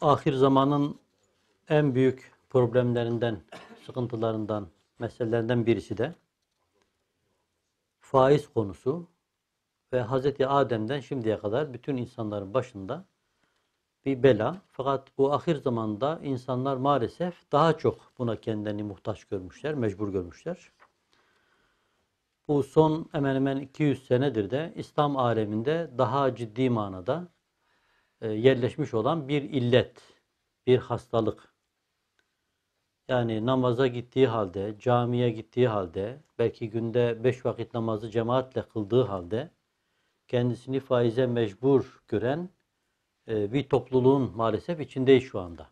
ahir zamanın en büyük problemlerinden, sıkıntılarından, meselelerinden birisi de faiz konusu ve Hz. Adem'den şimdiye kadar bütün insanların başında bir bela. Fakat bu ahir zamanda insanlar maalesef daha çok buna kendini muhtaç görmüşler, mecbur görmüşler. Bu son hemen hemen 200 senedir de İslam aleminde daha ciddi manada e, yerleşmiş olan bir illet, bir hastalık. Yani namaza gittiği halde, camiye gittiği halde, belki günde beş vakit namazı cemaatle kıldığı halde kendisini faize mecbur gören e, bir topluluğun maalesef içindeyiz şu anda.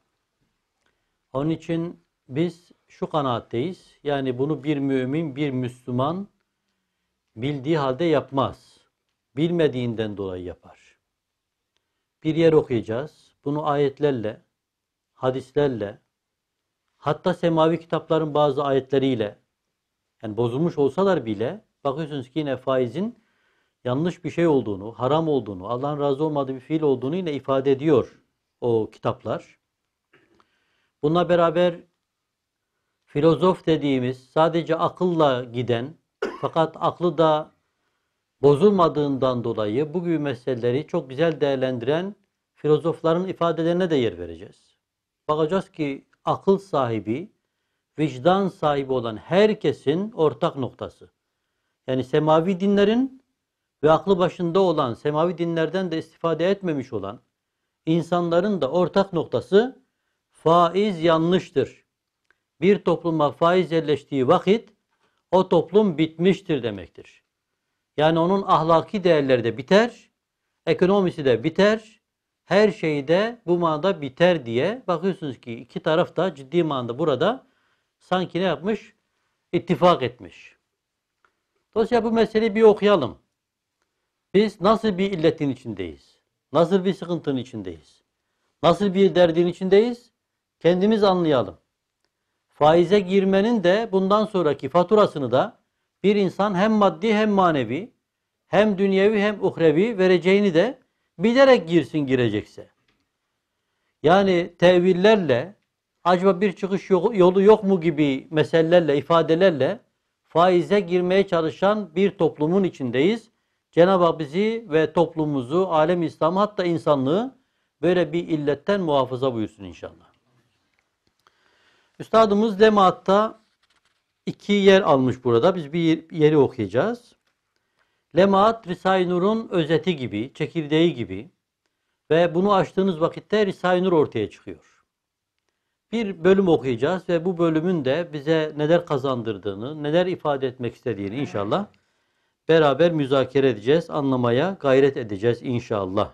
Onun için biz şu kanaatteyiz. Yani bunu bir mümin, bir Müslüman bildiği halde yapmaz. Bilmediğinden dolayı yapar bir yer okuyacağız. Bunu ayetlerle, hadislerle, hatta semavi kitapların bazı ayetleriyle, yani bozulmuş olsalar bile bakıyorsunuz ki yine faizin yanlış bir şey olduğunu, haram olduğunu, Allah'ın razı olmadığı bir fiil olduğunu yine ifade ediyor o kitaplar. Bununla beraber filozof dediğimiz sadece akılla giden fakat aklı da bozulmadığından dolayı bu meseleleri çok güzel değerlendiren filozofların ifadelerine de yer vereceğiz. Bakacağız ki akıl sahibi, vicdan sahibi olan herkesin ortak noktası. Yani semavi dinlerin ve aklı başında olan, semavi dinlerden de istifade etmemiş olan insanların da ortak noktası faiz yanlıştır. Bir topluma faiz yerleştiği vakit o toplum bitmiştir demektir. Yani onun ahlaki değerleri de biter, ekonomisi de biter, her şeyi de bu manada biter diye bakıyorsunuz ki iki taraf da ciddi manada burada sanki ne yapmış? İttifak etmiş. Dolayısıyla bu meseleyi bir okuyalım. Biz nasıl bir illetin içindeyiz? Nasıl bir sıkıntının içindeyiz? Nasıl bir derdin içindeyiz? Kendimiz anlayalım. Faize girmenin de bundan sonraki faturasını da bir insan hem maddi hem manevi, hem dünyevi hem uhrevi vereceğini de bilerek girsin girecekse. Yani tevillerle, acaba bir çıkış yolu yok mu gibi meselelerle, ifadelerle faize girmeye çalışan bir toplumun içindeyiz. Cenab-ı Hak bizi ve toplumumuzu, alem İslam hatta insanlığı böyle bir illetten muhafaza buyursun inşallah. Üstadımız Lemaat'ta iki yer almış burada. Biz bir yeri okuyacağız. Lemaat Risale-i Nur'un özeti gibi, çekirdeği gibi ve bunu açtığınız vakitte Risale-i Nur ortaya çıkıyor. Bir bölüm okuyacağız ve bu bölümün de bize neler kazandırdığını, neler ifade etmek istediğini inşallah beraber müzakere edeceğiz, anlamaya gayret edeceğiz inşallah.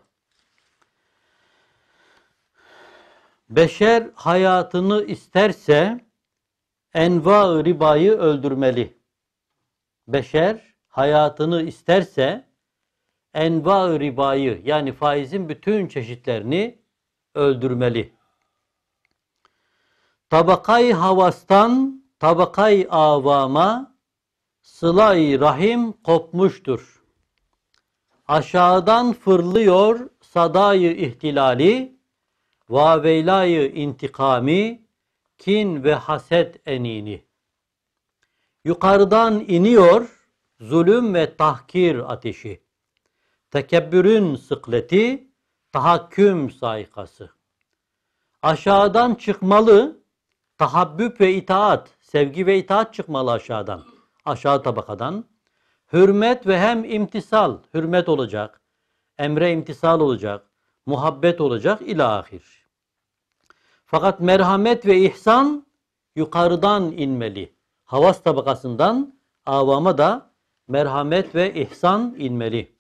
Beşer hayatını isterse enva ribayı öldürmeli. Beşer hayatını isterse enva ribayı yani faizin bütün çeşitlerini öldürmeli. Tabakay havastan tabakay avama sılay rahim kopmuştur. Aşağıdan fırlıyor sadayı ihtilali, vaveylay intikami, kin ve haset enini. Yukarıdan iniyor zulüm ve tahkir ateşi. Tekebbürün sıkleti, tahakküm saykası. Aşağıdan çıkmalı tahabbüp ve itaat, sevgi ve itaat çıkmalı aşağıdan, aşağı tabakadan. Hürmet ve hem imtisal, hürmet olacak, emre imtisal olacak, muhabbet olacak ilahir. Fakat merhamet ve ihsan yukarıdan inmeli. Havas tabakasından avama da merhamet ve ihsan inmeli.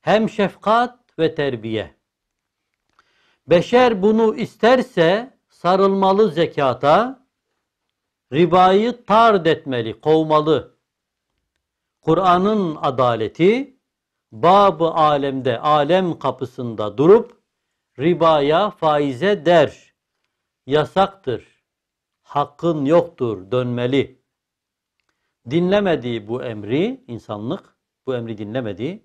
Hem şefkat ve terbiye. Beşer bunu isterse sarılmalı zekata, ribayı tard etmeli, kovmalı. Kur'an'ın adaleti babı alemde, alem kapısında durup ribaya, faize der yasaktır. Hakkın yoktur, dönmeli. Dinlemediği bu emri, insanlık bu emri dinlemedi.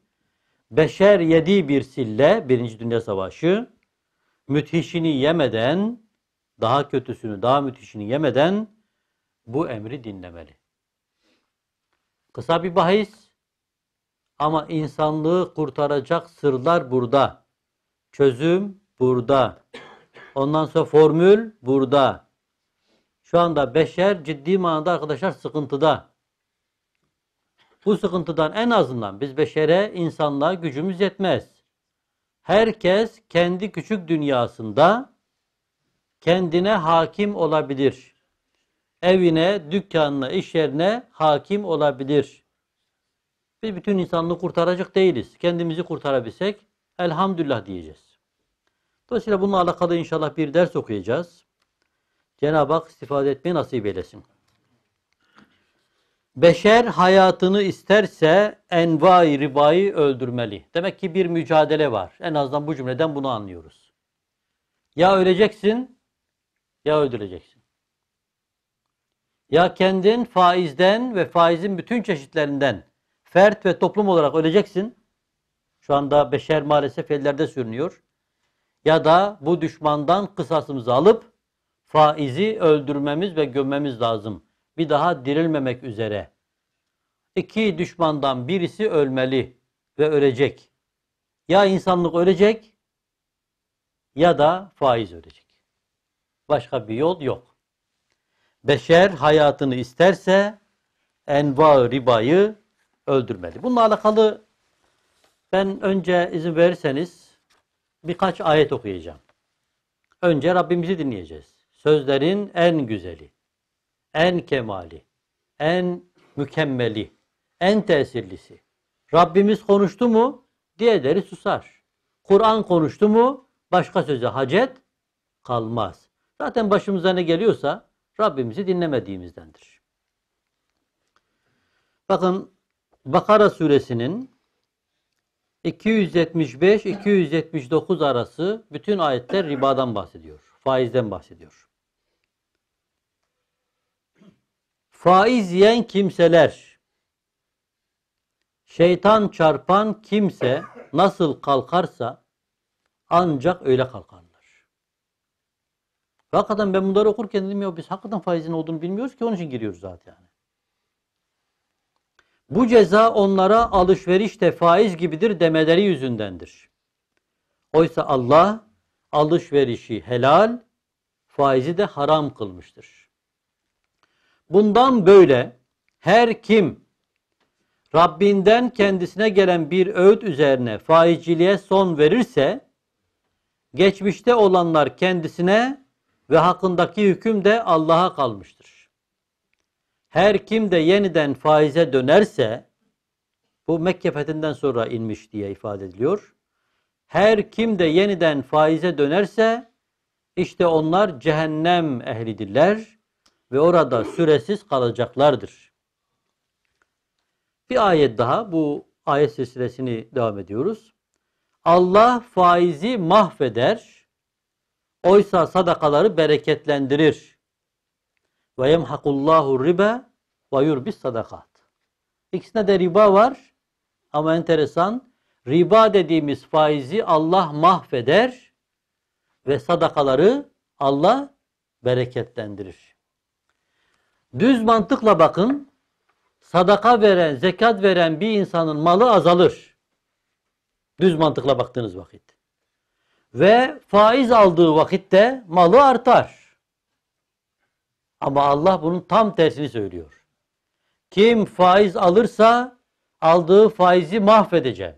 Beşer yedi bir sille, Birinci Dünya Savaşı, müthişini yemeden, daha kötüsünü, daha müthişini yemeden bu emri dinlemeli. Kısa bir bahis ama insanlığı kurtaracak sırlar burada. Çözüm burada. Ondan sonra formül burada. Şu anda beşer ciddi manada arkadaşlar sıkıntıda. Bu sıkıntıdan en azından biz beşere, insanlığa gücümüz yetmez. Herkes kendi küçük dünyasında kendine hakim olabilir. Evine, dükkanına, iş yerine hakim olabilir. Biz bütün insanlığı kurtaracak değiliz. Kendimizi kurtarabilsek elhamdülillah diyeceğiz. Dolayısıyla bununla alakalı inşallah bir ders okuyacağız. Cenab-ı Hak istifade etmeyi nasip eylesin. Beşer hayatını isterse envai ribayı öldürmeli. Demek ki bir mücadele var. En azından bu cümleden bunu anlıyoruz. Ya öleceksin ya öldüreceksin. Ya kendin faizden ve faizin bütün çeşitlerinden fert ve toplum olarak öleceksin. Şu anda beşer maalesef ellerde sürünüyor ya da bu düşmandan kısasımızı alıp faizi öldürmemiz ve gömmemiz lazım. Bir daha dirilmemek üzere. İki düşmandan birisi ölmeli ve ölecek. Ya insanlık ölecek ya da faiz ölecek. Başka bir yol yok. Beşer hayatını isterse enva ribayı öldürmeli. Bununla alakalı ben önce izin verirseniz birkaç ayet okuyacağım. Önce Rabbimizi dinleyeceğiz. Sözlerin en güzeli, en kemali, en mükemmeli, en tesirlisi. Rabbimiz konuştu mu diğerleri susar. Kur'an konuştu mu başka söze hacet kalmaz. Zaten başımıza ne geliyorsa Rabbimizi dinlemediğimizdendir. Bakın Bakara suresinin 275-279 arası bütün ayetler ribadan bahsediyor. Faizden bahsediyor. Faiz yiyen kimseler, şeytan çarpan kimse nasıl kalkarsa ancak öyle kalkarlar. hakikaten ben bunları okurken dedim ya biz hakikaten faizin olduğunu bilmiyoruz ki onun için giriyoruz zaten. Yani. Bu ceza onlara alışverişte faiz gibidir demeleri yüzündendir. Oysa Allah alışverişi helal, faizi de haram kılmıştır. Bundan böyle her kim Rabbinden kendisine gelen bir öğüt üzerine faizciliğe son verirse, geçmişte olanlar kendisine ve hakkındaki hüküm de Allah'a kalmıştır. Her kim de yeniden faize dönerse bu Mekke fethinden sonra inmiş diye ifade ediliyor. Her kim de yeniden faize dönerse işte onlar cehennem ehlidirler ve orada süresiz kalacaklardır. Bir ayet daha bu ayet silsilesini devam ediyoruz. Allah faizi mahveder, oysa sadakaları bereketlendirir. Ve yemhakullahu riba ve yurbis sadakat. İkisinde de riba var ama enteresan riba dediğimiz faizi Allah mahveder ve sadakaları Allah bereketlendirir. Düz mantıkla bakın sadaka veren, zekat veren bir insanın malı azalır. Düz mantıkla baktığınız vakit. Ve faiz aldığı vakitte malı artar. Ama Allah bunun tam tersini söylüyor. Kim faiz alırsa aldığı faizi mahvedeceğim.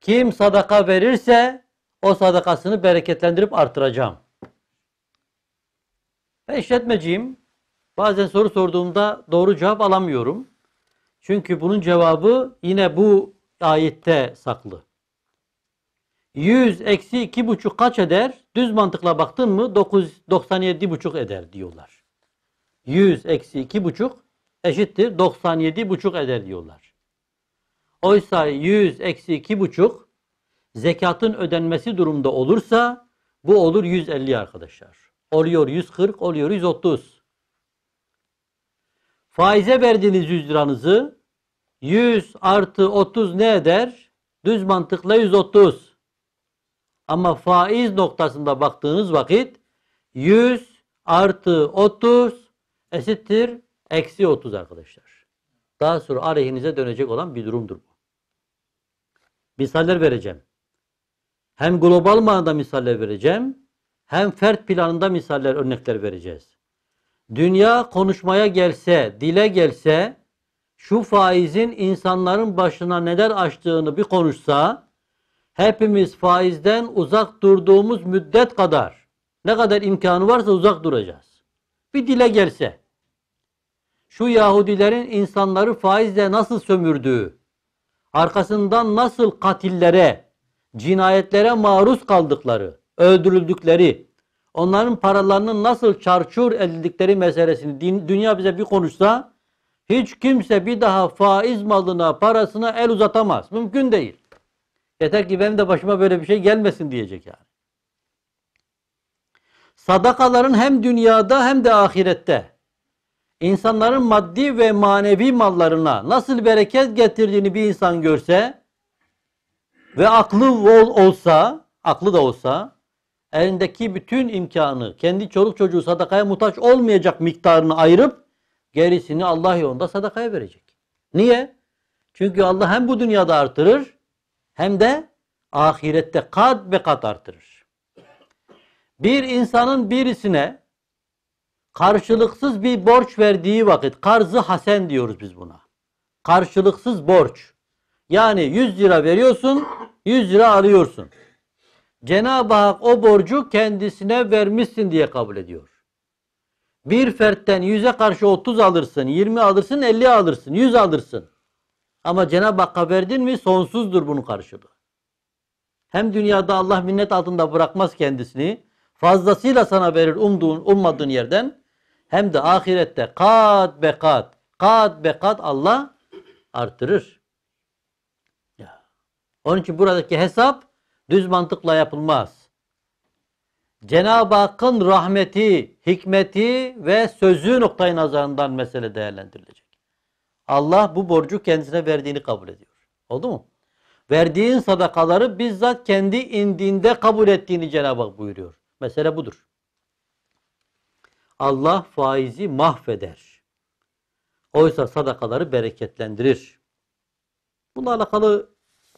Kim sadaka verirse o sadakasını bereketlendirip artıracağım. Ben işletmeciyim. Bazen soru sorduğumda doğru cevap alamıyorum. Çünkü bunun cevabı yine bu ayette saklı. 100 eksi 2 buçuk kaç eder? Düz mantıkla baktın mı 997 buçuk eder diyorlar. 100 eksi 2 buçuk eşittir 97,5 eder diyorlar. Oysa 100 eksi 2,5 zekatın ödenmesi durumda olursa bu olur 150 arkadaşlar. Oluyor 140, oluyor 130. Faize verdiğiniz 100 liranızı 100 artı 30 ne eder? Düz mantıkla 130. Ama faiz noktasında baktığınız vakit 100 artı 30 eşittir Eksi 30 arkadaşlar. Daha sonra aleyhinize dönecek olan bir durumdur bu. Misaller vereceğim. Hem global manada misaller vereceğim, hem fert planında misaller, örnekler vereceğiz. Dünya konuşmaya gelse, dile gelse, şu faizin insanların başına neler açtığını bir konuşsa, hepimiz faizden uzak durduğumuz müddet kadar, ne kadar imkanı varsa uzak duracağız. Bir dile gelse şu Yahudilerin insanları faizle nasıl sömürdüğü, arkasından nasıl katillere, cinayetlere maruz kaldıkları, öldürüldükleri, onların paralarının nasıl çarçur edildikleri meselesini dünya bize bir konuşsa hiç kimse bir daha faiz malına, parasına el uzatamaz. Mümkün değil. Yeter ki benim de başıma böyle bir şey gelmesin diyecek yani. Sadakaların hem dünyada hem de ahirette insanların maddi ve manevi mallarına nasıl bereket getirdiğini bir insan görse ve aklı ol, olsa, aklı da olsa elindeki bütün imkanı kendi çoluk çocuğu sadakaya muhtaç olmayacak miktarını ayırıp gerisini Allah yolunda sadakaya verecek. Niye? Çünkü Allah hem bu dünyada artırır hem de ahirette kat ve kat artırır. Bir insanın birisine karşılıksız bir borç verdiği vakit karzı hasen diyoruz biz buna. Karşılıksız borç. Yani 100 lira veriyorsun, 100 lira alıyorsun. Cenab-ı Hak o borcu kendisine vermişsin diye kabul ediyor. Bir fertten 100'e karşı 30 alırsın, 20 alırsın, 50 alırsın, 100 alırsın. Ama Cenab-ı Hakk'a verdin mi sonsuzdur bunun karşılığı. Hem dünyada Allah minnet altında bırakmaz kendisini. Fazlasıyla sana verir umduğun, ummadığın yerden hem de ahirette kat be kat, kat be kat Allah artırır. Ya. Onun için buradaki hesap düz mantıkla yapılmaz. Cenab-ı Hakk'ın rahmeti, hikmeti ve sözü noktayı nazarından mesele değerlendirilecek. Allah bu borcu kendisine verdiğini kabul ediyor. Oldu mu? Verdiğin sadakaları bizzat kendi indinde kabul ettiğini Cenab-ı Hak buyuruyor. Mesele budur. Allah faizi mahveder. Oysa sadakaları bereketlendirir. Bununla alakalı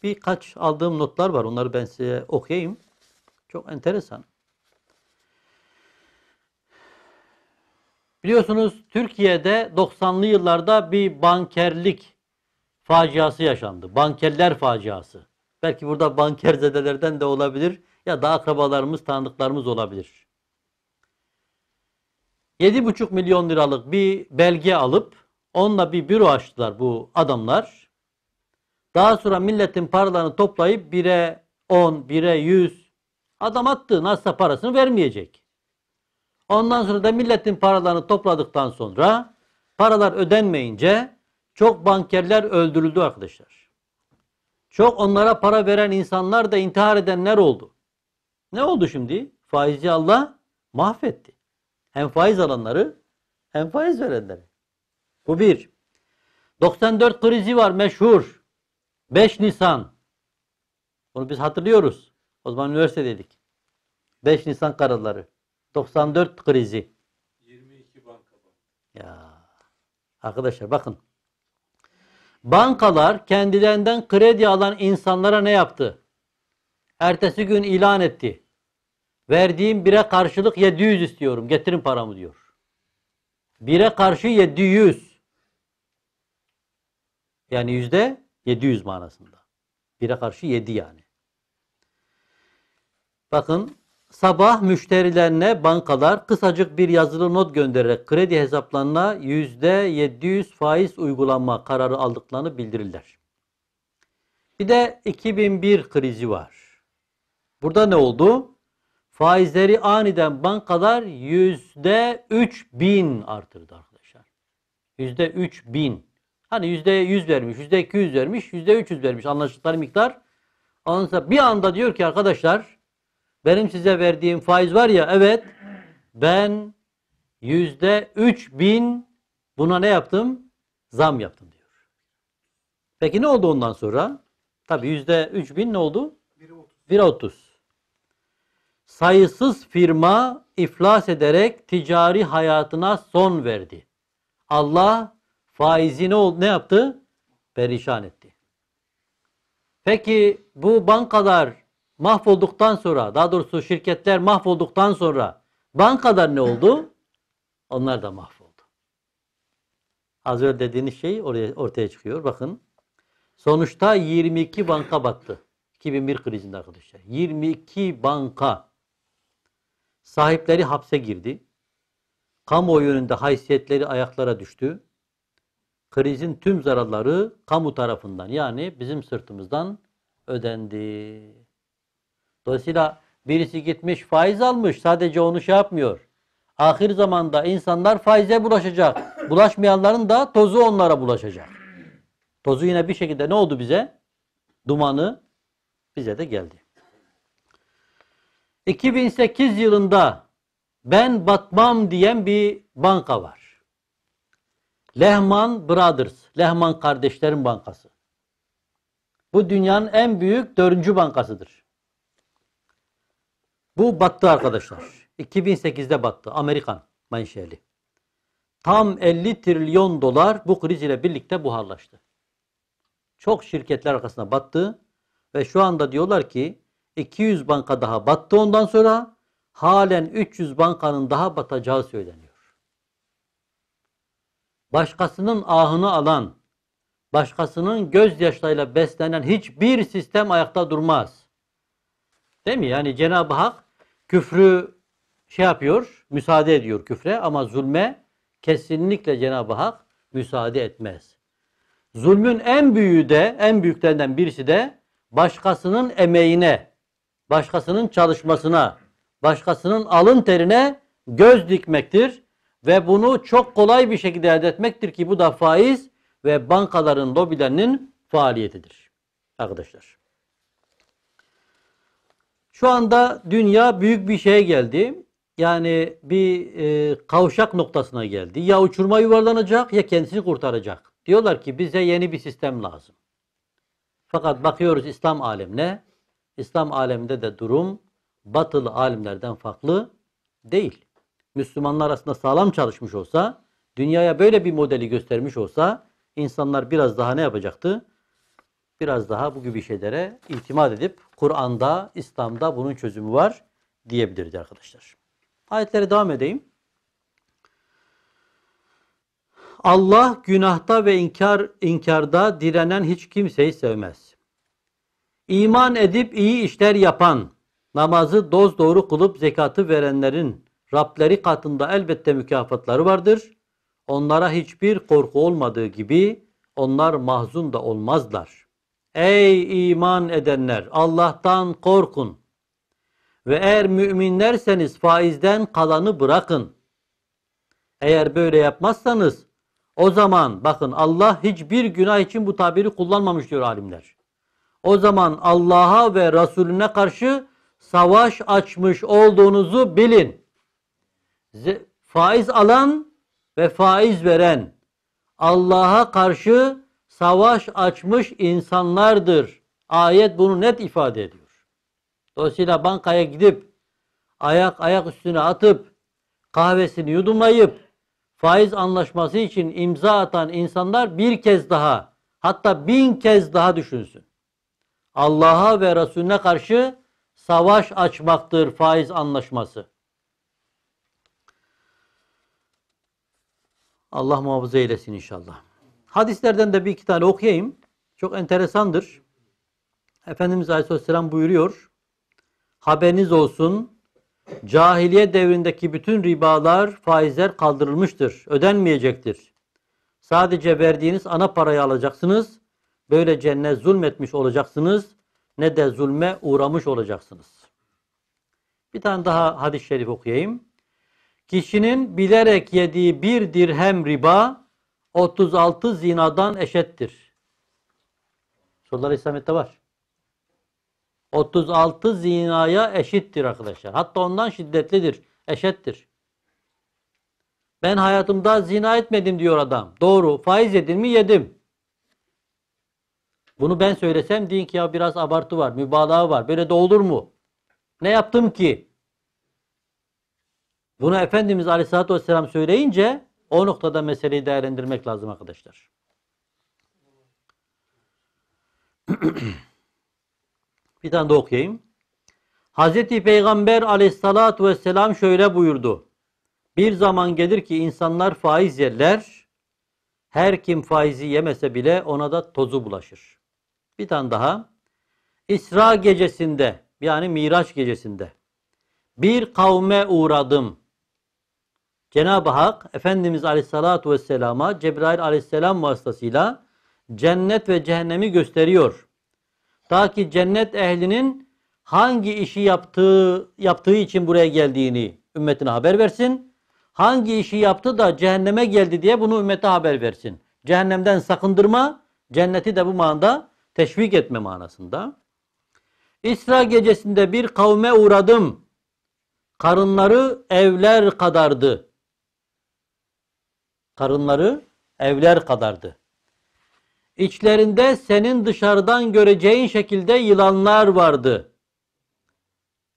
birkaç aldığım notlar var. Onları ben size okuyayım. Çok enteresan. Biliyorsunuz Türkiye'de 90'lı yıllarda bir bankerlik faciası yaşandı. Bankerler faciası. Belki burada bankerzedelerden de olabilir ya da akrabalarımız, tanıdıklarımız olabilir. 7,5 milyon liralık bir belge alıp onunla bir büro açtılar bu adamlar. Daha sonra milletin paralarını toplayıp 1'e 10, 1'e 100 adam attı nasılsa parasını vermeyecek. Ondan sonra da milletin paralarını topladıktan sonra paralar ödenmeyince çok bankerler öldürüldü arkadaşlar. Çok onlara para veren insanlar da intihar edenler oldu. Ne oldu şimdi? Faizci Allah mahvetti. Hem faiz alanları hem faiz verenleri. Bu bir. 94 krizi var meşhur. 5 Nisan. bunu biz hatırlıyoruz. O zaman üniversitedeydik. 5 Nisan kararları. 94 krizi. 22 banka Ya. Arkadaşlar bakın. Bankalar kendilerinden kredi alan insanlara ne yaptı? Ertesi gün ilan etti. Verdiğim bire karşılık 700 istiyorum. Getirin paramı diyor. Bire karşı 700. Yani yüzde 700 manasında. Bire karşı 7 yani. Bakın sabah müşterilerine bankalar kısacık bir yazılı not göndererek kredi hesaplarına yüzde 700 faiz uygulanma kararı aldıklarını bildirirler. Bir de 2001 krizi var. Burada ne oldu? faizleri aniden bankalar yüzde üç bin artırdı arkadaşlar. Yüzde üç bin. Hani yüzde yüz vermiş, yüzde iki yüz vermiş, yüzde üç yüz vermiş anlaştıkları miktar. Ondan bir anda diyor ki arkadaşlar benim size verdiğim faiz var ya evet ben yüzde üç bin buna ne yaptım? Zam yaptım diyor. Peki ne oldu ondan sonra? Tabii yüzde üç bin ne oldu? 1.30 sayısız firma iflas ederek ticari hayatına son verdi. Allah faizini ne yaptı? Perişan etti. Peki bu bankalar mahvolduktan sonra, daha doğrusu şirketler mahvolduktan sonra bankalar ne oldu? Onlar da mahvoldu. Az önce dediğiniz şey oraya, ortaya çıkıyor. Bakın. Sonuçta 22 banka battı. 2001 krizinde arkadaşlar. 22 banka. Sahipleri hapse girdi. Kamuoyu önünde haysiyetleri ayaklara düştü. Krizin tüm zararları kamu tarafından yani bizim sırtımızdan ödendi. Dolayısıyla birisi gitmiş faiz almış sadece onu şey yapmıyor. Ahir zamanda insanlar faize bulaşacak. Bulaşmayanların da tozu onlara bulaşacak. Tozu yine bir şekilde ne oldu bize? Dumanı bize de geldi. 2008 yılında ben batmam diyen bir banka var. Lehman Brothers, Lehman Kardeşlerin Bankası. Bu dünyanın en büyük dördüncü bankasıdır. Bu battı arkadaşlar. 2008'de battı. Amerikan menşeli. Tam 50 trilyon dolar bu kriz ile birlikte buharlaştı. Çok şirketler arkasına battı ve şu anda diyorlar ki 200 banka daha battı ondan sonra halen 300 bankanın daha batacağı söyleniyor. Başkasının ahını alan, başkasının gözyaşlarıyla beslenen hiçbir sistem ayakta durmaz. Değil mi? Yani Cenab-ı Hak küfrü şey yapıyor, müsaade ediyor küfre ama zulme kesinlikle Cenab-ı Hak müsaade etmez. Zulmün en büyüğü de, en büyüklerinden birisi de başkasının emeğine, başkasının çalışmasına, başkasının alın terine göz dikmektir. Ve bunu çok kolay bir şekilde elde etmektir ki bu da faiz ve bankaların lobilerinin faaliyetidir. Arkadaşlar. Şu anda dünya büyük bir şeye geldi. Yani bir e, kavşak noktasına geldi. Ya uçurma yuvarlanacak ya kendisini kurtaracak. Diyorlar ki bize yeni bir sistem lazım. Fakat bakıyoruz İslam alemine İslam aleminde de durum batılı alimlerden farklı değil. Müslümanlar arasında sağlam çalışmış olsa, dünyaya böyle bir modeli göstermiş olsa insanlar biraz daha ne yapacaktı? Biraz daha bu gibi şeylere itimat edip Kur'an'da, İslam'da bunun çözümü var diyebilirdi arkadaşlar. Ayetlere devam edeyim. Allah günahta ve inkar inkarda direnen hiç kimseyi sevmez. İman edip iyi işler yapan, namazı doz doğru kılıp zekatı verenlerin Rableri katında elbette mükafatları vardır. Onlara hiçbir korku olmadığı gibi onlar mahzun da olmazlar. Ey iman edenler Allah'tan korkun. Ve eğer müminlerseniz faizden kalanı bırakın. Eğer böyle yapmazsanız o zaman bakın Allah hiçbir günah için bu tabiri kullanmamış diyor alimler o zaman Allah'a ve Resulüne karşı savaş açmış olduğunuzu bilin. Faiz alan ve faiz veren Allah'a karşı savaş açmış insanlardır. Ayet bunu net ifade ediyor. Dolayısıyla bankaya gidip ayak ayak üstüne atıp kahvesini yudumlayıp faiz anlaşması için imza atan insanlar bir kez daha hatta bin kez daha düşünsün. Allah'a ve Resulüne karşı savaş açmaktır faiz anlaşması. Allah muhafaza eylesin inşallah. Hadislerden de bir iki tane okuyayım. Çok enteresandır. Efendimiz Aleyhisselam buyuruyor. Haberiniz olsun. Cahiliye devrindeki bütün ribalar, faizler kaldırılmıştır. Ödenmeyecektir. Sadece verdiğiniz ana parayı alacaksınız. Böylece ne zulmetmiş olacaksınız ne de zulme uğramış olacaksınız. Bir tane daha hadis-i şerif okuyayım. Kişinin bilerek yediği bir dirhem riba 36 zinadan eşittir. Sorular İslamiyet'te var. 36 zinaya eşittir arkadaşlar. Hatta ondan şiddetlidir, eşittir. Ben hayatımda zina etmedim diyor adam. Doğru. Faiz yedim mi? Yedim. Bunu ben söylesem deyin ki ya biraz abartı var, mübalağa var. Böyle de olur mu? Ne yaptım ki? Bunu Efendimiz Aleyhisselatü Vesselam söyleyince o noktada meseleyi değerlendirmek lazım arkadaşlar. Bir tane de okuyayım. Hazreti Peygamber aleyhissalatü vesselam şöyle buyurdu. Bir zaman gelir ki insanlar faiz yerler. Her kim faizi yemese bile ona da tozu bulaşır. Bir tane daha. İsra gecesinde yani Miraç gecesinde bir kavme uğradım. Cenab-ı Hak Efendimiz Aleyhisselatü Vesselam'a Cebrail Aleyhisselam vasıtasıyla cennet ve cehennemi gösteriyor. Ta ki cennet ehlinin hangi işi yaptığı yaptığı için buraya geldiğini ümmetine haber versin. Hangi işi yaptı da cehenneme geldi diye bunu ümmete haber versin. Cehennemden sakındırma, cenneti de bu manada teşvik etme manasında. İsra gecesinde bir kavme uğradım. Karınları evler kadardı. Karınları evler kadardı. İçlerinde senin dışarıdan göreceğin şekilde yılanlar vardı.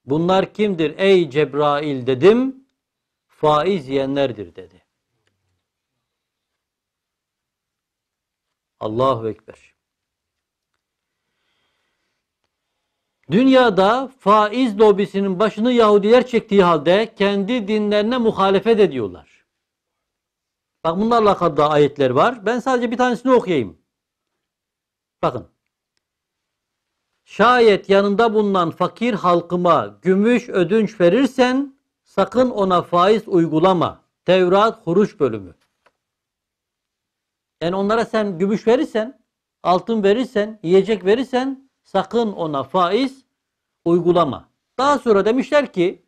Bunlar kimdir ey Cebrail dedim. Faiz yiyenlerdir dedi. Allahu Ekber. Dünyada faiz lobisinin başını Yahudiler çektiği halde kendi dinlerine muhalefet ediyorlar. Bak bunlarla alakalı ayetler var. Ben sadece bir tanesini okuyayım. Bakın. Şayet yanında bulunan fakir halkıma gümüş ödünç verirsen sakın ona faiz uygulama. Tevrat Huruç bölümü. Yani onlara sen gümüş verirsen, altın verirsen, yiyecek verirsen sakın ona faiz uygulama. Daha sonra demişler ki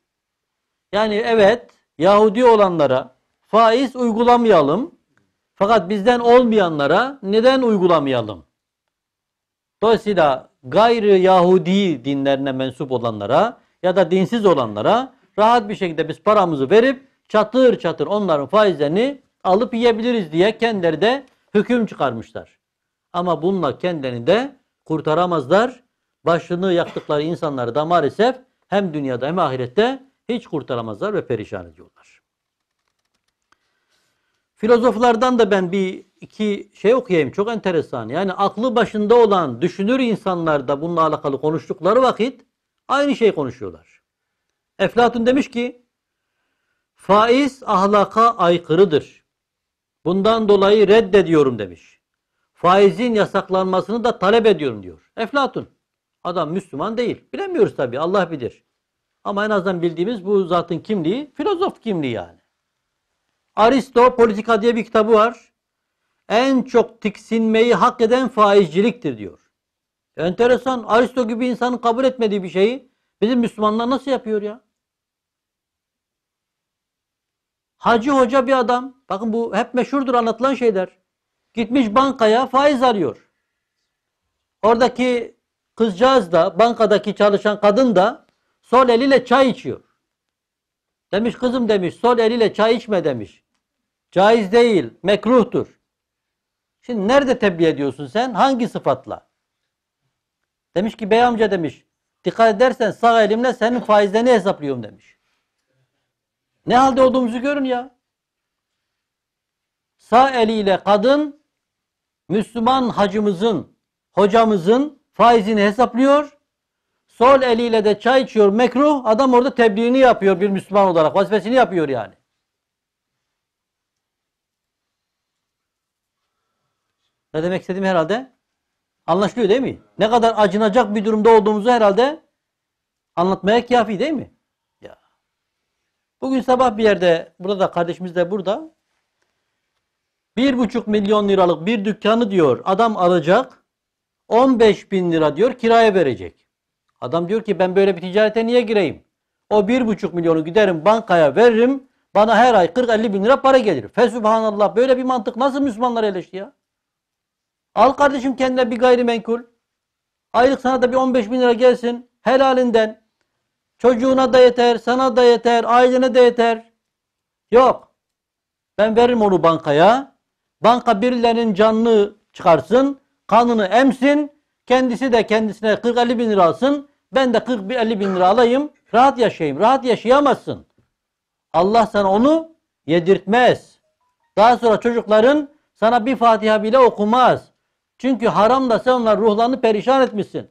yani evet Yahudi olanlara faiz uygulamayalım. Fakat bizden olmayanlara neden uygulamayalım? Dolayısıyla gayri Yahudi dinlerine mensup olanlara ya da dinsiz olanlara rahat bir şekilde biz paramızı verip çatır çatır onların faizlerini alıp yiyebiliriz diye kendileri de hüküm çıkarmışlar. Ama bununla kendilerini de kurtaramazlar. Başını yaktıkları insanları da maalesef hem dünyada hem ahirette hiç kurtaramazlar ve perişan ediyorlar. Filozoflardan da ben bir iki şey okuyayım çok enteresan. Yani aklı başında olan düşünür insanlar da bununla alakalı konuştukları vakit aynı şey konuşuyorlar. Eflatun demiş ki faiz ahlaka aykırıdır. Bundan dolayı reddediyorum demiş faizin yasaklanmasını da talep ediyorum diyor. Eflatun. Adam Müslüman değil. Bilemiyoruz tabii. Allah bilir. Ama en azından bildiğimiz bu zatın kimliği filozof kimliği yani. Aristo Politika diye bir kitabı var. En çok tiksinmeyi hak eden faizciliktir diyor. Enteresan. Aristo gibi insanın kabul etmediği bir şeyi bizim Müslümanlar nasıl yapıyor ya? Hacı Hoca bir adam. Bakın bu hep meşhurdur anlatılan şeyler. Gitmiş bankaya faiz arıyor. Oradaki kızcağız da bankadaki çalışan kadın da sol eliyle çay içiyor. Demiş kızım demiş sol eliyle çay içme demiş. Caiz değil, mekruhtur. Şimdi nerede tebliğ ediyorsun sen? Hangi sıfatla? Demiş ki bey amca demiş dikkat edersen sağ elimle senin faizlerini hesaplıyorum demiş. Ne halde olduğumuzu görün ya. Sağ eliyle kadın Müslüman hacımızın, hocamızın faizini hesaplıyor. Sol eliyle de çay içiyor mekruh. Adam orada tebliğini yapıyor bir Müslüman olarak. Vazifesini yapıyor yani. Ne demek istediğimi herhalde anlaşılıyor değil mi? Ne kadar acınacak bir durumda olduğumuzu herhalde anlatmaya kafi değil mi? Ya. Bugün sabah bir yerde burada da kardeşimiz de burada bir buçuk milyon liralık bir dükkanı diyor adam alacak. 15 bin lira diyor kiraya verecek. Adam diyor ki ben böyle bir ticarete niye gireyim? O bir buçuk milyonu giderim bankaya veririm. Bana her ay 40-50 bin lira para gelir. Fesubhanallah böyle bir mantık nasıl Müslümanlar eleşti ya? Al kardeşim kendine bir gayrimenkul. Aylık sana da bir 15 bin lira gelsin. Helalinden. Çocuğuna da yeter, sana da yeter, ailene de yeter. Yok. Ben veririm onu bankaya. Banka birilerinin canını çıkarsın, kanını emsin, kendisi de kendisine 40-50 bin lira alsın, ben de 40-50 bin lira alayım, rahat yaşayayım. Rahat yaşayamazsın. Allah sana onu yedirtmez. Daha sonra çocukların sana bir Fatiha bile okumaz. Çünkü haramla sen onların ruhlarını perişan etmişsin.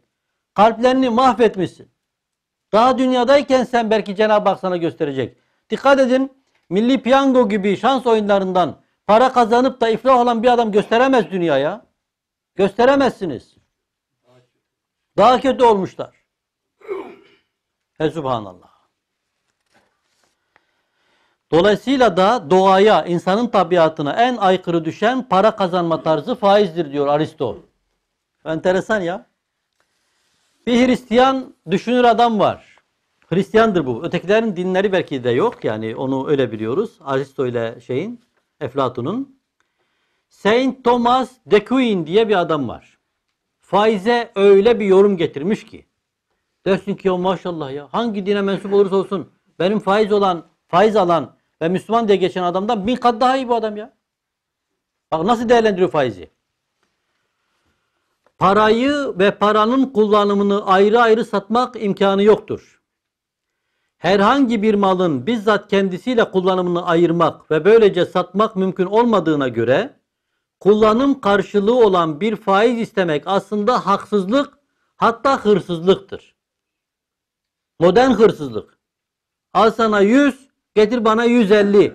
Kalplerini mahvetmişsin. Daha dünyadayken sen belki Cenab-ı Hak sana gösterecek. Dikkat edin milli piyango gibi şans oyunlarından para kazanıp da iflah olan bir adam gösteremez dünyaya. Gösteremezsiniz. Daha kötü olmuşlar. He subhanallah. Dolayısıyla da doğaya, insanın tabiatına en aykırı düşen para kazanma tarzı faizdir diyor Aristo. Enteresan ya. Bir Hristiyan düşünür adam var. Hristiyandır bu. Ötekilerin dinleri belki de yok yani onu öyle biliyoruz. Aristo ile şeyin. Eflatun'un. Saint Thomas de Queen diye bir adam var. Faize öyle bir yorum getirmiş ki. Dersin ki ya maşallah ya hangi dine mensup olursa olsun benim faiz olan, faiz alan ve Müslüman diye geçen adamdan bin kat daha iyi bu adam ya. Bak nasıl değerlendiriyor faizi. Parayı ve paranın kullanımını ayrı ayrı satmak imkanı yoktur herhangi bir malın bizzat kendisiyle kullanımını ayırmak ve böylece satmak mümkün olmadığına göre kullanım karşılığı olan bir faiz istemek aslında haksızlık hatta hırsızlıktır. Modern hırsızlık. Al sana 100, getir bana 150.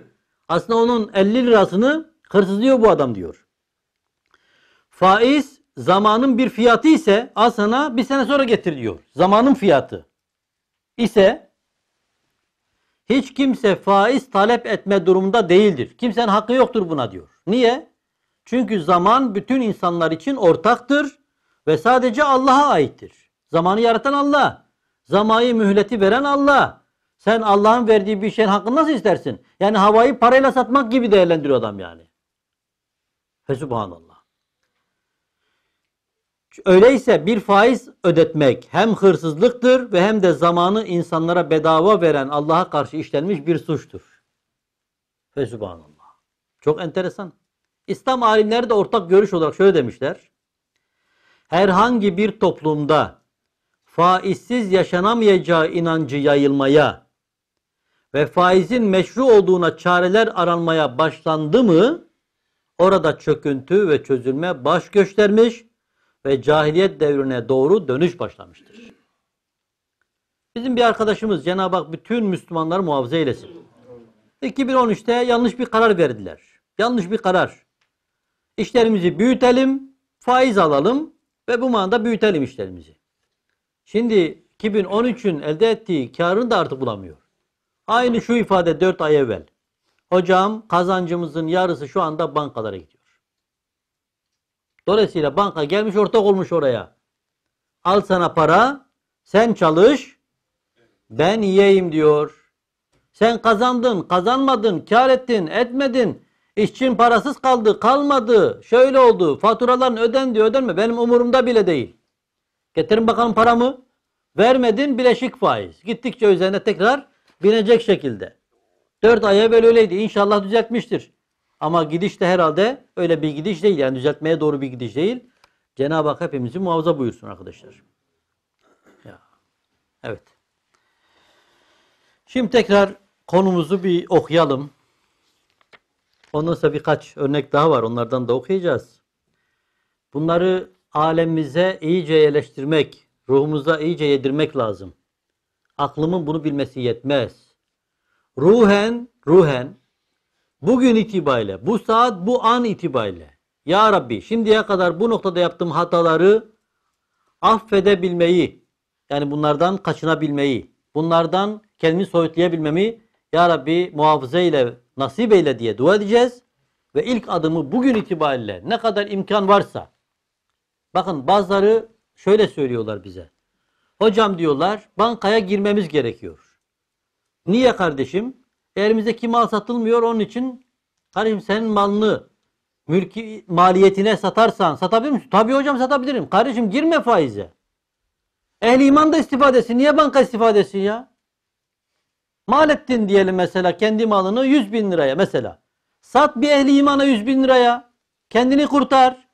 Aslında onun 50 lirasını hırsızlıyor bu adam diyor. Faiz zamanın bir fiyatı ise al sana bir sene sonra getir diyor. Zamanın fiyatı ise hiç kimse faiz talep etme durumunda değildir. Kimsenin hakkı yoktur buna diyor. Niye? Çünkü zaman bütün insanlar için ortaktır ve sadece Allah'a aittir. Zamanı yaratan Allah. Zamayı mühleti veren Allah. Sen Allah'ın verdiği bir şeyin hakkını nasıl istersin? Yani havayı parayla satmak gibi değerlendiriyor adam yani. Fesubhanallah. Öyleyse bir faiz ödetmek hem hırsızlıktır ve hem de zamanı insanlara bedava veren Allah'a karşı işlenmiş bir suçtur. Ve subhanallah. Çok enteresan. İslam alimleri de ortak görüş olarak şöyle demişler. Herhangi bir toplumda faizsiz yaşanamayacağı inancı yayılmaya ve faizin meşru olduğuna çareler aranmaya başlandı mı orada çöküntü ve çözülme baş göstermiş ve cahiliyet devrine doğru dönüş başlamıştır. Bizim bir arkadaşımız Cenab-ı Hak bütün Müslümanları muhafaza eylesin. 2013'te yanlış bir karar verdiler. Yanlış bir karar. İşlerimizi büyütelim, faiz alalım ve bu manada büyütelim işlerimizi. Şimdi 2013'ün elde ettiği karını da artık bulamıyor. Aynı şu ifade 4 ay evvel. Hocam kazancımızın yarısı şu anda bankalara gidiyor. Dolayısıyla banka gelmiş ortak olmuş oraya. Al sana para, sen çalış, ben yiyeyim diyor. Sen kazandın, kazanmadın, kar ettin, etmedin. İşçin parasız kaldı, kalmadı, şöyle oldu, faturaların ödendi, ödenme. Benim umurumda bile değil. Getirin bakalım paramı. Vermedin bileşik faiz. Gittikçe üzerine tekrar binecek şekilde. Dört aya böyle öyleydi. İnşallah düzeltmiştir. Ama gidiş de herhalde öyle bir gidiş değil. Yani düzeltmeye doğru bir gidiş değil. Cenab-ı Hak hepimizi muhafaza buyursun arkadaşlar. Ya. Evet. Şimdi tekrar konumuzu bir okuyalım. Ondan sonra birkaç örnek daha var. Onlardan da okuyacağız. Bunları alemimize iyice yerleştirmek, ruhumuza iyice yedirmek lazım. Aklımın bunu bilmesi yetmez. Ruhen, ruhen Bugün itibariyle, bu saat, bu an itibariyle Ya Rabbi şimdiye kadar bu noktada yaptığım hataları affedebilmeyi, yani bunlardan kaçınabilmeyi, bunlardan kendimi soyutlayabilmemi Ya Rabbi muhafaza ile nasip eyle diye dua edeceğiz. Ve ilk adımı bugün itibariyle ne kadar imkan varsa bakın bazıları şöyle söylüyorlar bize. Hocam diyorlar bankaya girmemiz gerekiyor. Niye kardeşim? Elimizdeki mal satılmıyor onun için kardeşim senin malını mülki maliyetine satarsan satabilir misin? Tabii hocam satabilirim. Kardeşim girme faize. Ehli iman da istifadesi. Niye banka istifadesi ya? Mal ettin diyelim mesela kendi malını 100 bin liraya mesela. Sat bir ehli imana 100 bin liraya. Kendini kurtar.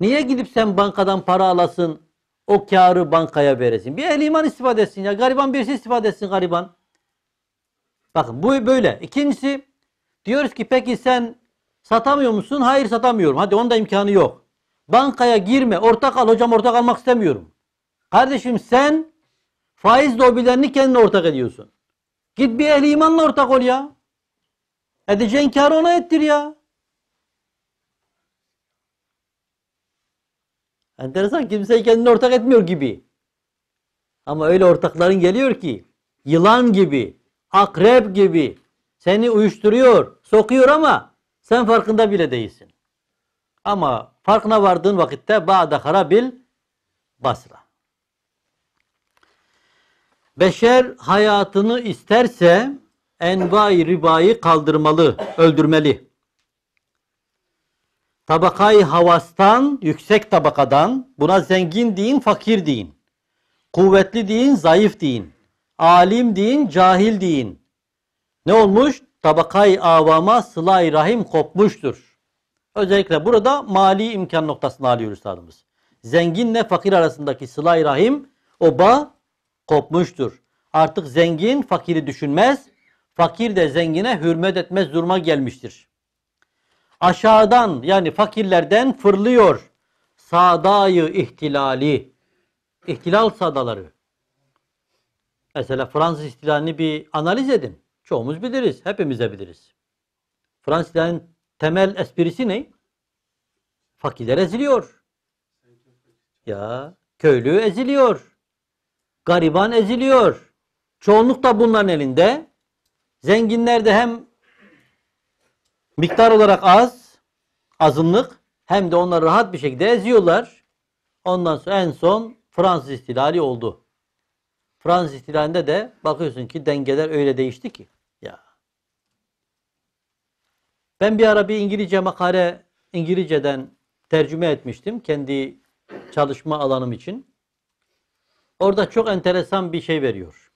Niye gidip sen bankadan para alasın, o karı bankaya veresin? Bir ehli iman istifade ya. Gariban birisi istifade etsin gariban. Bakın bu böyle. İkincisi diyoruz ki peki sen satamıyor musun? Hayır satamıyorum. Hadi onda imkanı yok. Bankaya girme. Ortak al. Hocam ortak almak istemiyorum. Kardeşim sen faiz lobilerini kendine ortak ediyorsun. Git bir ehli imanla ortak ol ya. Edeceğin karı ona ettir ya. Enteresan kimseyi kendine ortak etmiyor gibi. Ama öyle ortakların geliyor ki yılan gibi akrep gibi seni uyuşturuyor, sokuyor ama sen farkında bile değilsin. Ama farkına vardığın vakitte ba'da harabil basra. Beşer hayatını isterse envai ribayı kaldırmalı, öldürmeli. Tabakayı havastan, yüksek tabakadan, buna zengin deyin, fakir deyin. Kuvvetli deyin, zayıf deyin. Alim deyin, cahil deyin. Ne olmuş? Tabakay avama sılay rahim kopmuştur. Özellikle burada mali imkan noktasını alıyor üstadımız. Zenginle fakir arasındaki sılay rahim o bağ kopmuştur. Artık zengin fakiri düşünmez, fakir de zengine hürmet etmez duruma gelmiştir. Aşağıdan yani fakirlerden fırlıyor sadayı ihtilali, ihtilal sadaları. Mesela Fransız ihtilalini bir analiz edin. Çoğumuz biliriz. Hepimiz de biliriz. Fransız ihtilalinin temel esprisi ne? Fakirler eziliyor. Ya köylü eziliyor. Gariban eziliyor. Çoğunluk da bunların elinde. Zenginler de hem miktar olarak az, azınlık hem de onları rahat bir şekilde eziyorlar. Ondan sonra en son Fransız istilali oldu. Fransız ihtilalinde de bakıyorsun ki dengeler öyle değişti ki. Ya. Ben bir ara bir İngilizce makale İngilizceden tercüme etmiştim kendi çalışma alanım için. Orada çok enteresan bir şey veriyor.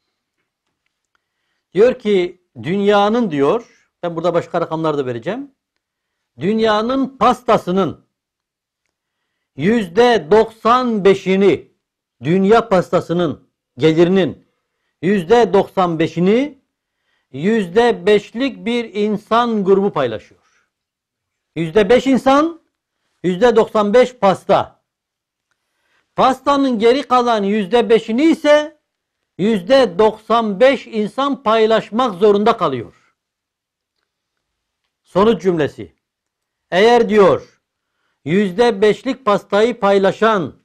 Diyor ki dünyanın diyor, ben burada başka rakamlar da vereceğim. Dünyanın pastasının yüzde 95'ini dünya pastasının gelirinin yüzde %95'ini yüzde beşlik bir insan grubu paylaşıyor. Yüzde beş insan, yüzde doksan pasta. Pastanın geri kalan yüzde beşini ise yüzde doksan insan paylaşmak zorunda kalıyor. Sonuç cümlesi. Eğer diyor yüzde beşlik pastayı paylaşan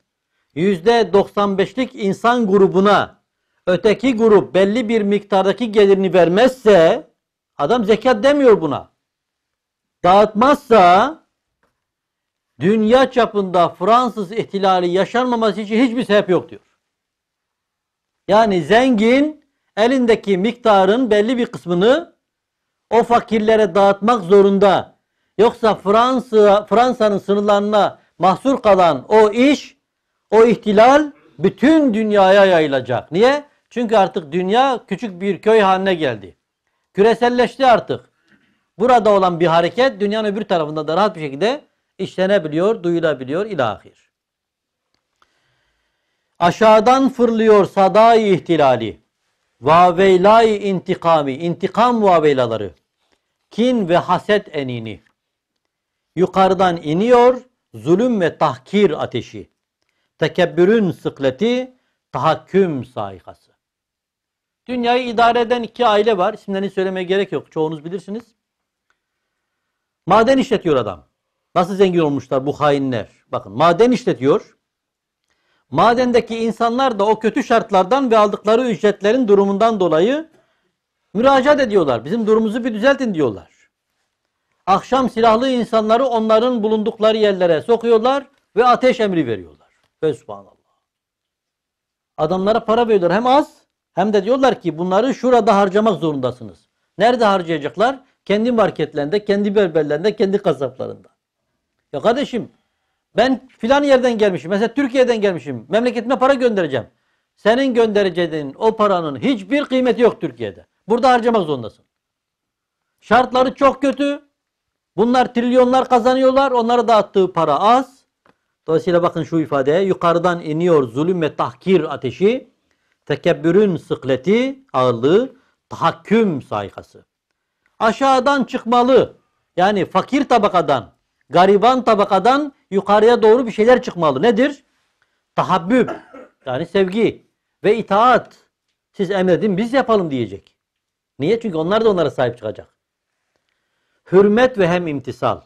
%95'lik insan grubuna öteki grup belli bir miktardaki gelirini vermezse adam zekat demiyor buna. Dağıtmazsa dünya çapında Fransız ihtilali yaşanmaması için hiçbir sebep yok diyor. Yani zengin elindeki miktarın belli bir kısmını o fakirlere dağıtmak zorunda. Yoksa Fransa Fransa'nın sınırlarına mahsur kalan o iş o ihtilal bütün dünyaya yayılacak. Niye? Çünkü artık dünya küçük bir köy haline geldi. Küreselleşti artık. Burada olan bir hareket dünyanın öbür tarafında da rahat bir şekilde işlenebiliyor, duyulabiliyor ilahir. Aşağıdan fırlıyor sadai ihtilali. Vaveylai intikami, intikam vaveylaları. Kin ve haset enini. Yukarıdan iniyor zulüm ve tahkir ateşi. Tekebbürün sıkleti, tahakküm saikası. Dünyayı idare eden iki aile var. İsimlerini söylemeye gerek yok. Çoğunuz bilirsiniz. Maden işletiyor adam. Nasıl zengin olmuşlar bu hainler? Bakın maden işletiyor. Madendeki insanlar da o kötü şartlardan ve aldıkları ücretlerin durumundan dolayı müracaat ediyorlar. Bizim durumumuzu bir düzeltin diyorlar. Akşam silahlı insanları onların bulundukları yerlere sokuyorlar ve ateş emri veriyorlar. Ve Adamlara para veriyorlar hem az hem de diyorlar ki bunları şurada harcamak zorundasınız. Nerede harcayacaklar? Kendi marketlerinde, kendi berberlerinde, kendi kasaplarında. Ya kardeşim ben filan yerden gelmişim. Mesela Türkiye'den gelmişim. Memleketime para göndereceğim. Senin göndereceğin o paranın hiçbir kıymeti yok Türkiye'de. Burada harcamak zorundasın. Şartları çok kötü. Bunlar trilyonlar kazanıyorlar. Onlara dağıttığı para az. Dolayısıyla bakın şu ifadeye yukarıdan iniyor zulüm ve tahkir ateşi, tekebbürün sıkleti, ağırlığı, tahakküm saykası. Aşağıdan çıkmalı yani fakir tabakadan, gariban tabakadan yukarıya doğru bir şeyler çıkmalı. Nedir? Tahabbüb yani sevgi ve itaat. Siz emredin biz yapalım diyecek. Niye? Çünkü onlar da onlara sahip çıkacak. Hürmet ve hem imtisal.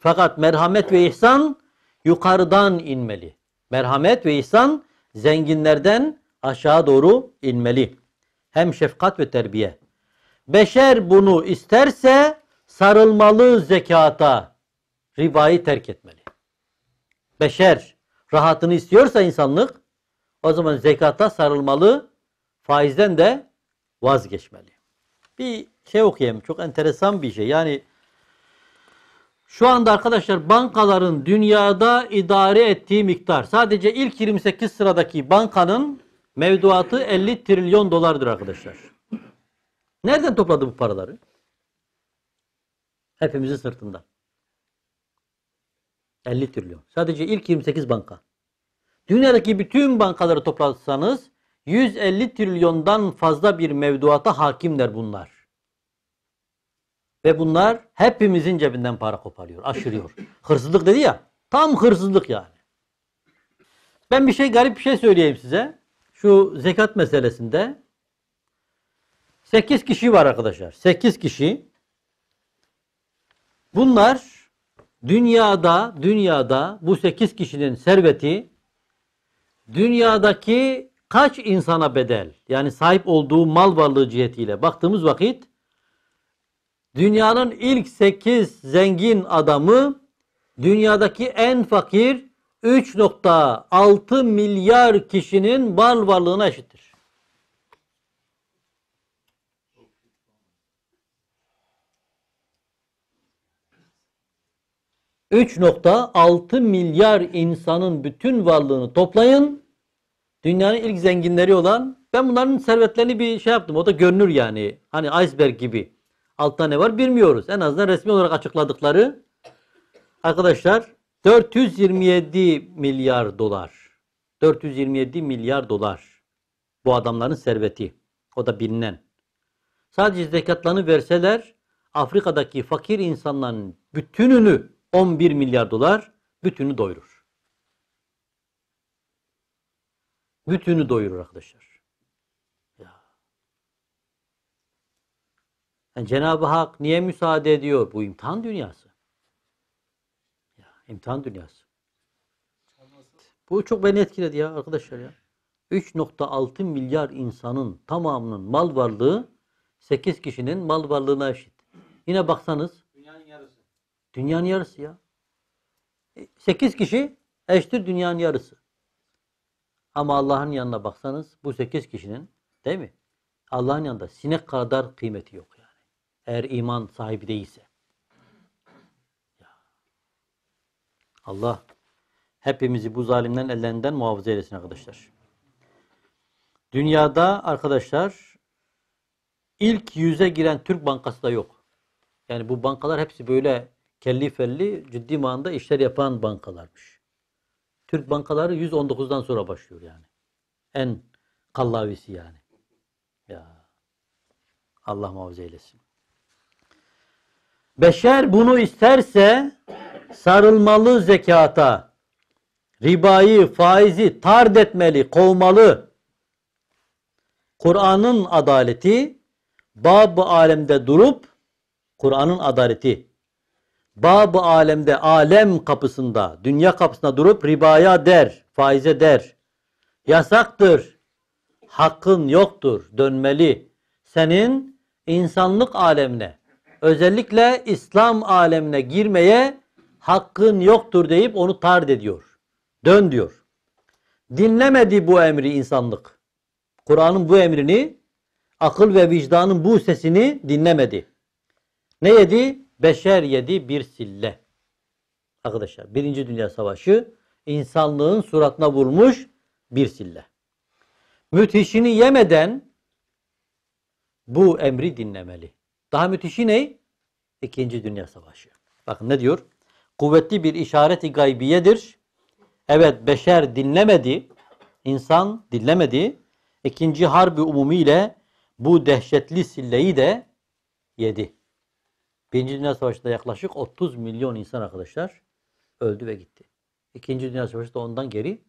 Fakat merhamet ve ihsan yukarıdan inmeli. Merhamet ve ihsan zenginlerden aşağı doğru inmeli. Hem şefkat ve terbiye. Beşer bunu isterse sarılmalı zekata, ribayı terk etmeli. Beşer rahatını istiyorsa insanlık o zaman zekata sarılmalı, faizden de vazgeçmeli. Bir şey okuyayım. Çok enteresan bir şey. Yani şu anda arkadaşlar bankaların dünyada idare ettiği miktar sadece ilk 28 sıradaki bankanın mevduatı 50 trilyon dolardır arkadaşlar. Nereden topladı bu paraları? Hepimizin sırtında. 50 trilyon. Sadece ilk 28 banka. Dünyadaki bütün bankaları toplasanız 150 trilyondan fazla bir mevduata hakimler bunlar. Ve bunlar hepimizin cebinden para koparıyor, aşırıyor. hırsızlık dedi ya, tam hırsızlık yani. Ben bir şey garip bir şey söyleyeyim size. Şu zekat meselesinde 8 kişi var arkadaşlar. 8 kişi. Bunlar dünyada dünyada bu 8 kişinin serveti dünyadaki kaç insana bedel yani sahip olduğu mal varlığı cihetiyle baktığımız vakit Dünyanın ilk 8 zengin adamı dünyadaki en fakir 3.6 milyar kişinin mal varlığına eşittir. ...3.6 milyar insanın bütün varlığını toplayın. Dünyanın ilk zenginleri olan... ...ben bunların servetlerini bir şey yaptım. O da görünür yani. Hani iceberg gibi. Altta ne var bilmiyoruz. En azından resmi olarak açıkladıkları arkadaşlar 427 milyar dolar. 427 milyar dolar. Bu adamların serveti. O da bilinen. Sadece zekatlarını verseler Afrika'daki fakir insanların bütününü 11 milyar dolar bütünü doyurur. Bütünü doyurur arkadaşlar. Yani Cenab-ı Hak niye müsaade ediyor? Bu imtihan dünyası. Ya, imtihan dünyası. Bu çok beni etkiledi ya arkadaşlar ya. 3.6 milyar insanın tamamının mal varlığı 8 kişinin mal varlığına eşit. Yine baksanız. Dünyanın yarısı. Dünyanın yarısı ya. 8 e, kişi eşittir dünyanın yarısı. Ama Allah'ın yanına baksanız bu 8 kişinin değil mi? Allah'ın yanında sinek kadar kıymeti yok. Eğer iman sahibi değilse. Allah hepimizi bu zalimden ellerinden muhafaza eylesin arkadaşlar. Dünyada arkadaşlar ilk yüze giren Türk bankası da yok. Yani bu bankalar hepsi böyle kelli felli ciddi manada işler yapan bankalarmış. Türk bankaları 119'dan sonra başlıyor yani. En kallavisi yani. Ya Allah muhafaza eylesin. Beşer bunu isterse sarılmalı zekata, ribayı, faizi tard etmeli, kovmalı. Kur'an'ın adaleti bab-ı alemde durup Kur'an'ın adaleti bab-ı alemde alem kapısında, dünya kapısında durup ribaya der, faize der. Yasaktır. Hakkın yoktur. Dönmeli. Senin insanlık alemine, özellikle İslam alemine girmeye hakkın yoktur deyip onu tard ediyor. Dön diyor. Dinlemedi bu emri insanlık. Kur'an'ın bu emrini, akıl ve vicdanın bu sesini dinlemedi. Ne yedi? Beşer yedi bir sille. Arkadaşlar Birinci Dünya Savaşı insanlığın suratına vurmuş bir sille. Müthişini yemeden bu emri dinlemeli. Daha müthişi ne? İkinci Dünya Savaşı. Bakın ne diyor? Kuvvetli bir işareti gaybiyedir. Evet beşer dinlemedi. İnsan dinlemedi. İkinci harbi umumiyle bu dehşetli silleyi de yedi. Birinci Dünya Savaşı'nda yaklaşık 30 milyon insan arkadaşlar öldü ve gitti. İkinci Dünya Savaşı ondan geri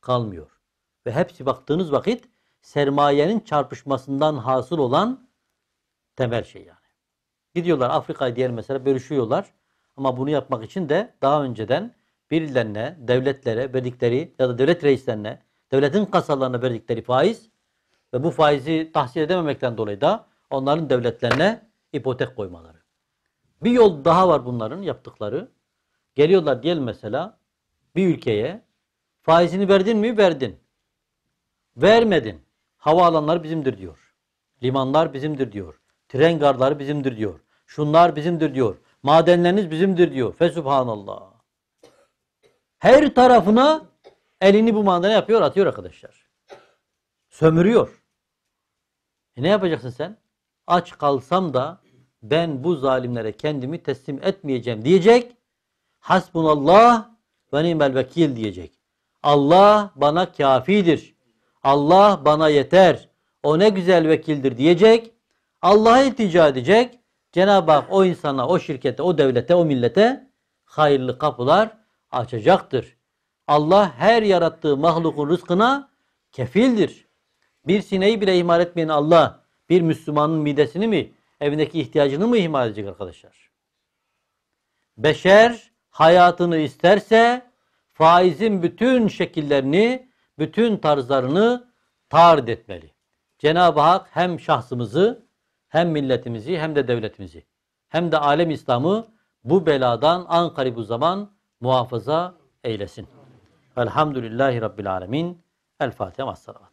kalmıyor. Ve hepsi baktığınız vakit sermayenin çarpışmasından hasıl olan temel şey yani. Gidiyorlar Afrika'ya diğer mesela bölüşüyorlar. Ama bunu yapmak için de daha önceden birilerine, devletlere verdikleri ya da devlet reislerine, devletin kasalarına verdikleri faiz ve bu faizi tahsil edememekten dolayı da onların devletlerine ipotek koymaları. Bir yol daha var bunların yaptıkları. Geliyorlar diyelim mesela bir ülkeye faizini verdin mi? Verdin. Vermedin. Havaalanları bizimdir diyor. Limanlar bizimdir diyor. Tren garları bizimdir diyor. Şunlar bizimdir diyor. Madenleriniz bizimdir diyor. Fesubhanallah. Her tarafına elini bu madene yapıyor, atıyor arkadaşlar. Sömürüyor. E ne yapacaksın sen? Aç kalsam da ben bu zalimlere kendimi teslim etmeyeceğim diyecek. Hasbunallah ve nimel vekil diyecek. Allah bana kafidir. Allah bana yeter. O ne güzel vekildir diyecek. Allah'a iltica edecek. Cenab-ı Hak o insana, o şirkete, o devlete, o millete hayırlı kapılar açacaktır. Allah her yarattığı mahlukun rızkına kefildir. Bir sineği bile ihmal etmeyen Allah bir Müslümanın midesini mi, evindeki ihtiyacını mı ihmal edecek arkadaşlar? Beşer hayatını isterse faizin bütün şekillerini, bütün tarzlarını tard etmeli. Cenab-ı Hak hem şahsımızı hem milletimizi hem de devletimizi hem de alem İslam'ı bu beladan ankari bu zaman muhafaza eylesin. Velhamdülillahi Rabbil Alemin. El Fatiha.